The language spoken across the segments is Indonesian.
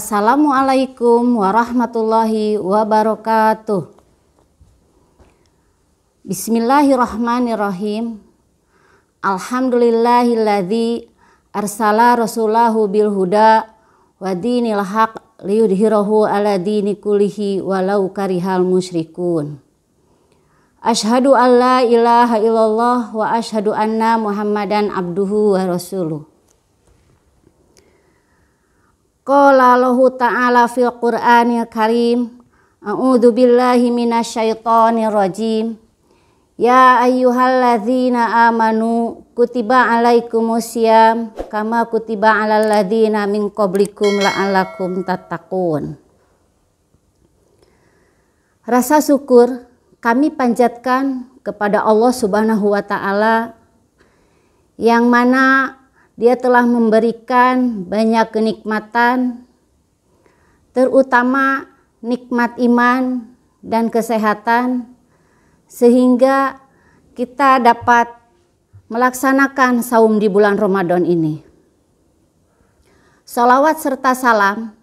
Assalamualaikum warahmatullahi wabarakatuh. Bismillahirrahmanirrahim. Alhamdulillahilladzi arsala rasulahu bil huda wa dinil haq liyudhirahu ala dini walau karihal musyrikun. Ashadu an la ilaha illallah wa ashadu anna muhammadan abduhu wa rasuluh. Qala lahu ta'ala fil Qur'anil Karim A'udzu billahi minasyaitonir rajim Ya ayyuhalladzina amanu kutiba alaikumusiyam kama kutiba alal ladzina min qablikum la'allakum tattaqun Rasa syukur kami panjatkan kepada Allah Subhanahu wa taala yang mana dia telah memberikan banyak kenikmatan, terutama nikmat iman dan kesehatan, sehingga kita dapat melaksanakan saum di bulan Ramadan ini. Salawat serta salam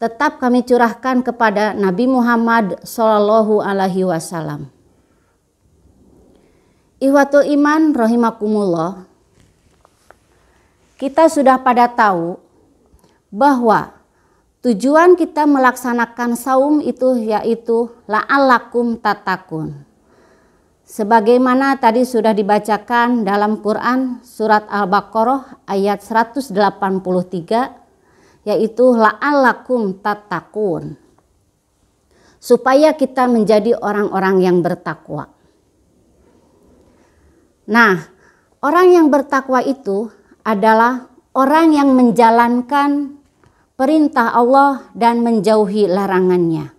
tetap kami curahkan kepada Nabi Muhammad Shallallahu Alaihi Wasallam. Ihwatul iman rahimakumullah kita sudah pada tahu bahwa tujuan kita melaksanakan saum itu yaitu la'alakum tatakun. Sebagaimana tadi sudah dibacakan dalam Quran surat Al-Baqarah ayat 183 yaitu la'alakum tatakun. Supaya kita menjadi orang-orang yang bertakwa. Nah, orang yang bertakwa itu adalah orang yang menjalankan perintah Allah dan menjauhi larangannya.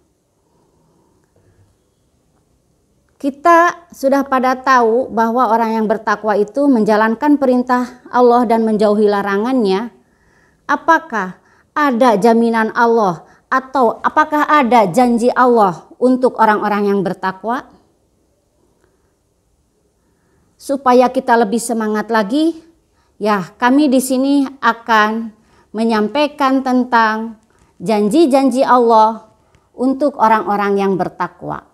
Kita sudah pada tahu bahwa orang yang bertakwa itu menjalankan perintah Allah dan menjauhi larangannya. Apakah ada jaminan Allah atau apakah ada janji Allah untuk orang-orang yang bertakwa? Supaya kita lebih semangat lagi, Ya, kami di sini akan menyampaikan tentang janji-janji Allah untuk orang-orang yang bertakwa.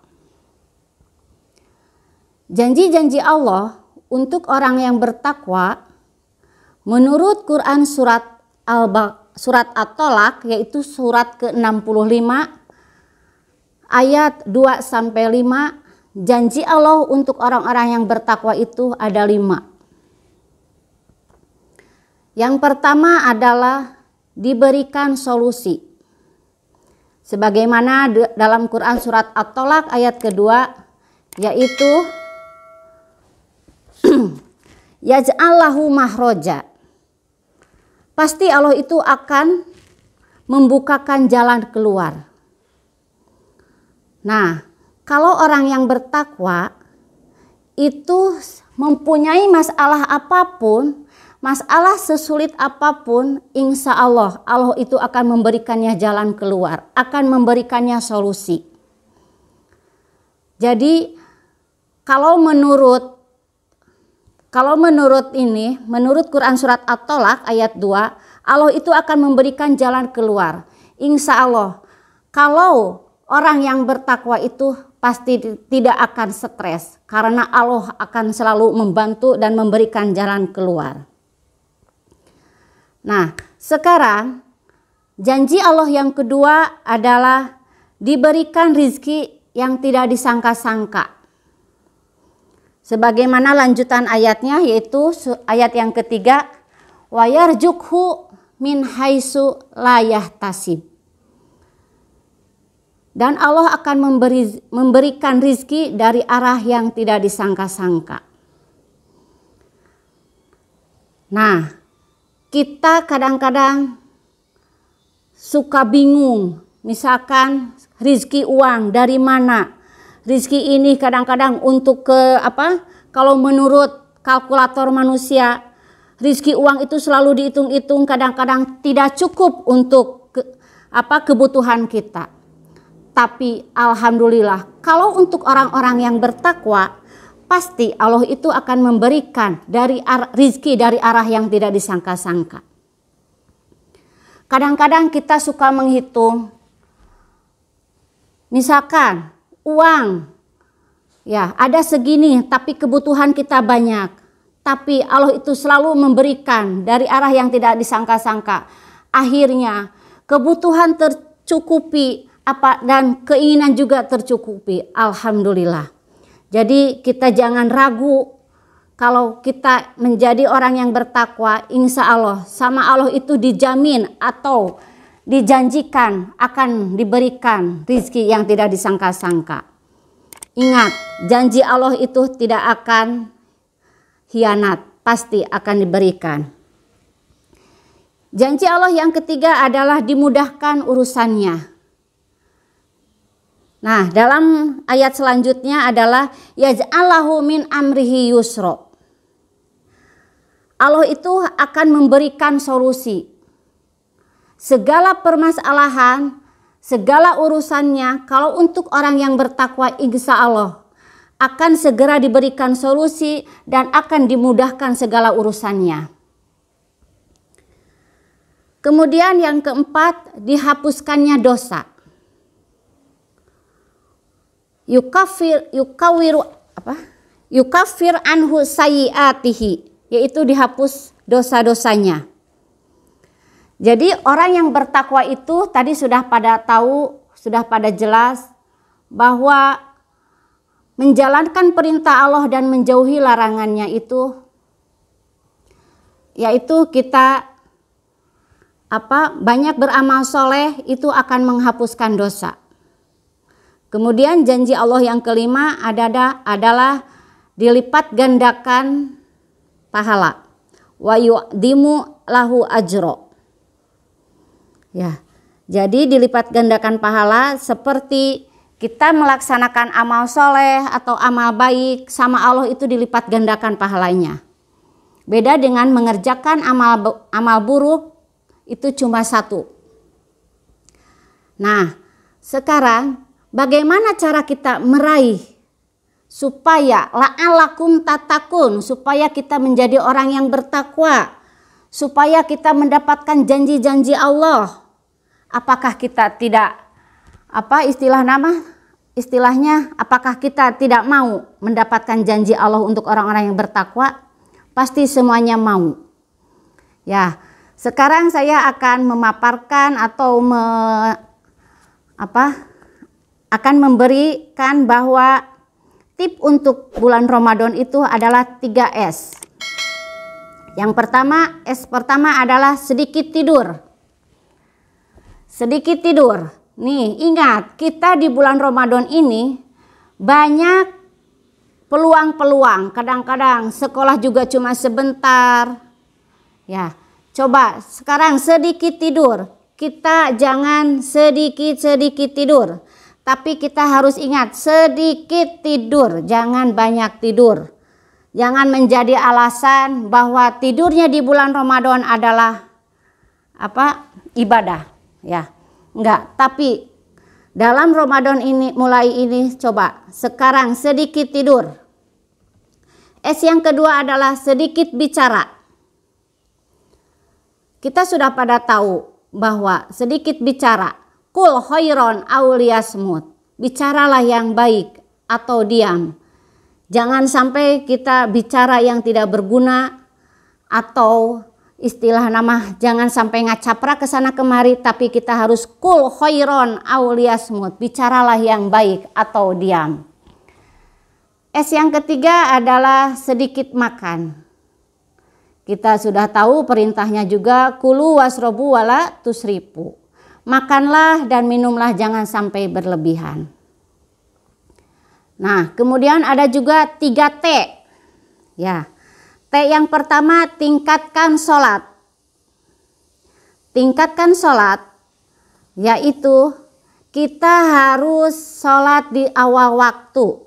Janji-janji Allah untuk orang yang bertakwa menurut Quran surat al surat At-Tolak yaitu surat ke-65 ayat 2 sampai 5 janji Allah untuk orang-orang yang bertakwa itu ada lima. Yang pertama adalah diberikan solusi. Sebagaimana dalam Quran surat At-Tolak ayat kedua yaitu yaj'allahu mahroja. Pasti Allah itu akan membukakan jalan keluar. Nah, kalau orang yang bertakwa itu mempunyai masalah apapun, Masalah sesulit apapun, insya Allah, Allah itu akan memberikannya jalan keluar, akan memberikannya solusi. Jadi, kalau menurut kalau menurut ini, menurut Quran surat At-Tolak ayat 2, Allah itu akan memberikan jalan keluar. Insya Allah, kalau orang yang bertakwa itu pasti tidak akan stres karena Allah akan selalu membantu dan memberikan jalan keluar. Nah, sekarang janji Allah yang kedua adalah diberikan rizki yang tidak disangka-sangka. Sebagaimana lanjutan ayatnya yaitu ayat yang ketiga, wayarjukhu min haisu layah tasib. Dan Allah akan memberi, memberikan rizki dari arah yang tidak disangka-sangka. Nah, kita kadang-kadang suka bingung. Misalkan rizki uang dari mana? Rizki ini kadang-kadang untuk ke apa? Kalau menurut kalkulator manusia, rizki uang itu selalu dihitung-hitung. Kadang-kadang tidak cukup untuk ke, apa kebutuhan kita. Tapi alhamdulillah, kalau untuk orang-orang yang bertakwa, pasti Allah itu akan memberikan dari rizki dari arah yang tidak disangka-sangka. Kadang-kadang kita suka menghitung, misalkan uang, ya ada segini tapi kebutuhan kita banyak. Tapi Allah itu selalu memberikan dari arah yang tidak disangka-sangka. Akhirnya kebutuhan tercukupi apa dan keinginan juga tercukupi. Alhamdulillah. Jadi kita jangan ragu kalau kita menjadi orang yang bertakwa, insya Allah sama Allah itu dijamin atau dijanjikan akan diberikan rizki yang tidak disangka-sangka. Ingat, janji Allah itu tidak akan hianat, pasti akan diberikan. Janji Allah yang ketiga adalah dimudahkan urusannya. Nah, dalam ayat selanjutnya adalah yaj'alahu min amrihi yusra. Allah itu akan memberikan solusi. Segala permasalahan, segala urusannya, kalau untuk orang yang bertakwa insya Allah akan segera diberikan solusi dan akan dimudahkan segala urusannya. Kemudian yang keempat, dihapuskannya dosa yukafir yukawiru apa yukafir anhu sayiatihi yaitu dihapus dosa-dosanya. Jadi orang yang bertakwa itu tadi sudah pada tahu, sudah pada jelas bahwa menjalankan perintah Allah dan menjauhi larangannya itu yaitu kita apa banyak beramal soleh itu akan menghapuskan dosa. Kemudian janji Allah yang kelima adada adalah dilipat gandakan pahala. Wa yu'dimu lahu ajro. Ya. Jadi dilipat gandakan pahala seperti kita melaksanakan amal soleh atau amal baik sama Allah itu dilipat gandakan pahalanya. Beda dengan mengerjakan amal amal buruk itu cuma satu. Nah, sekarang Bagaimana cara kita meraih supaya la'alakum tatakun, supaya kita menjadi orang yang bertakwa, supaya kita mendapatkan janji-janji Allah. Apakah kita tidak apa istilah nama istilahnya apakah kita tidak mau mendapatkan janji Allah untuk orang-orang yang bertakwa? Pasti semuanya mau. Ya, sekarang saya akan memaparkan atau me, apa? akan memberikan bahwa tip untuk bulan Ramadan itu adalah 3S. Yang pertama, S pertama adalah sedikit tidur. Sedikit tidur. Nih, ingat, kita di bulan Ramadan ini banyak peluang-peluang. Kadang-kadang sekolah juga cuma sebentar. Ya, coba sekarang sedikit tidur. Kita jangan sedikit-sedikit tidur tapi kita harus ingat sedikit tidur, jangan banyak tidur. Jangan menjadi alasan bahwa tidurnya di bulan Ramadan adalah apa? ibadah, ya. Enggak, tapi dalam Ramadan ini mulai ini coba sekarang sedikit tidur. Es yang kedua adalah sedikit bicara. Kita sudah pada tahu bahwa sedikit bicara Kul khairon smut. Bicaralah yang baik atau diam. Jangan sampai kita bicara yang tidak berguna atau istilah nama jangan sampai ngacapra ke sana kemari tapi kita harus kul khairon smut. Bicaralah yang baik atau diam. Es yang ketiga adalah sedikit makan. Kita sudah tahu perintahnya juga kulu wasrobu wala tusripu makanlah dan minumlah jangan sampai berlebihan. Nah, kemudian ada juga 3T. Ya. T yang pertama tingkatkan sholat. Tingkatkan sholat yaitu kita harus sholat di awal waktu.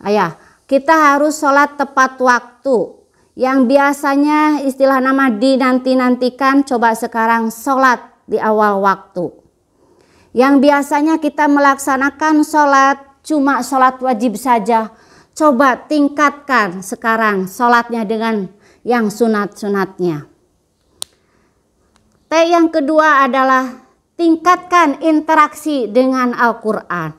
Ayah, ya, kita harus sholat tepat waktu. Yang biasanya istilah nama dinanti-nantikan coba sekarang sholat di awal waktu. Yang biasanya kita melaksanakan sholat cuma sholat wajib saja. Coba tingkatkan sekarang sholatnya dengan yang sunat-sunatnya. T yang kedua adalah tingkatkan interaksi dengan Al-Quran.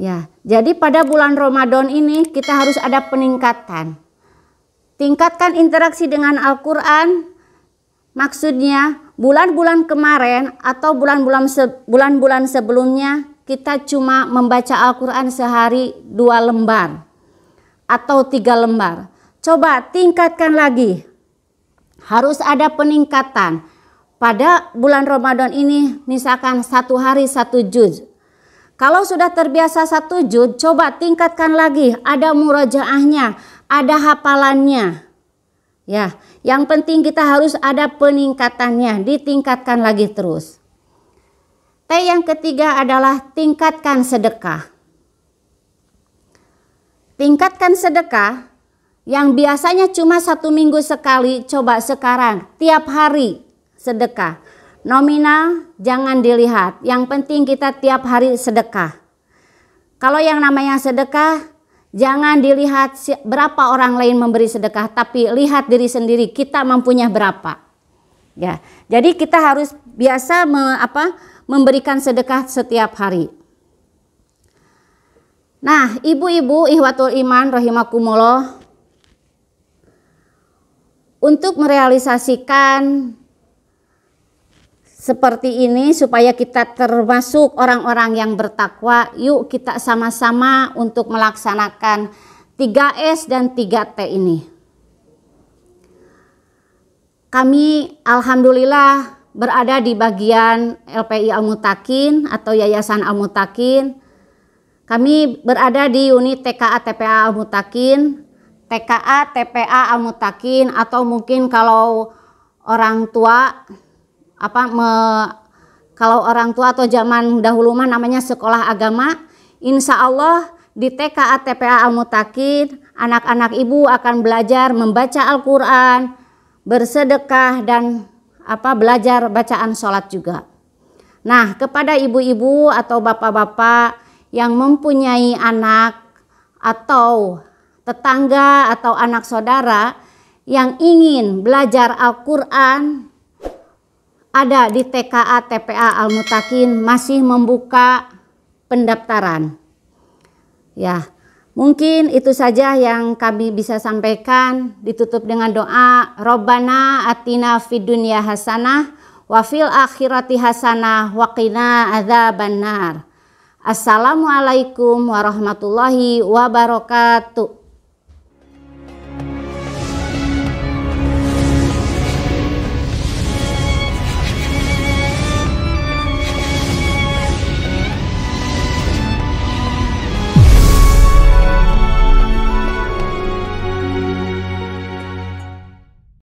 Ya, jadi pada bulan Ramadan ini kita harus ada peningkatan. Tingkatkan interaksi dengan Al-Quran, Maksudnya bulan-bulan kemarin atau bulan-bulan bulan-bulan sebelumnya kita cuma membaca Al-Quran sehari dua lembar atau tiga lembar. Coba tingkatkan lagi. Harus ada peningkatan. Pada bulan Ramadan ini misalkan satu hari satu juz. Kalau sudah terbiasa satu juz, coba tingkatkan lagi. Ada murajaahnya, ada hafalannya. Ya, yang penting kita harus ada peningkatannya, ditingkatkan lagi terus. T yang ketiga adalah tingkatkan sedekah. Tingkatkan sedekah yang biasanya cuma satu minggu sekali, coba sekarang tiap hari sedekah. Nominal jangan dilihat, yang penting kita tiap hari sedekah. Kalau yang namanya sedekah, Jangan dilihat berapa orang lain memberi sedekah, tapi lihat diri sendiri kita mempunyai berapa. Ya, jadi kita harus biasa me, apa, memberikan sedekah setiap hari. Nah, ibu-ibu ihwatul iman rahimakumullah untuk merealisasikan seperti ini supaya kita termasuk orang-orang yang bertakwa. Yuk kita sama-sama untuk melaksanakan 3S dan 3T ini. Kami alhamdulillah berada di bagian LPI al atau Yayasan al Kami berada di unit TKA TPA al TKA TPA al atau mungkin kalau orang tua apa me, kalau orang tua atau zaman dahulu mah namanya sekolah agama, insya Allah di TKA TPA Al-Mutakin, anak-anak ibu akan belajar membaca Al-Quran, bersedekah, dan apa belajar bacaan sholat juga. Nah, kepada ibu-ibu atau bapak-bapak yang mempunyai anak atau tetangga atau anak saudara yang ingin belajar Al-Quran ada di TKA TPA Al Mutakin masih membuka pendaftaran. Ya, mungkin itu saja yang kami bisa sampaikan. Ditutup dengan doa, Robbana atina fid dunya hasanah wa fil akhirati hasanah wa qina adzabannar. Assalamualaikum warahmatullahi wabarakatuh.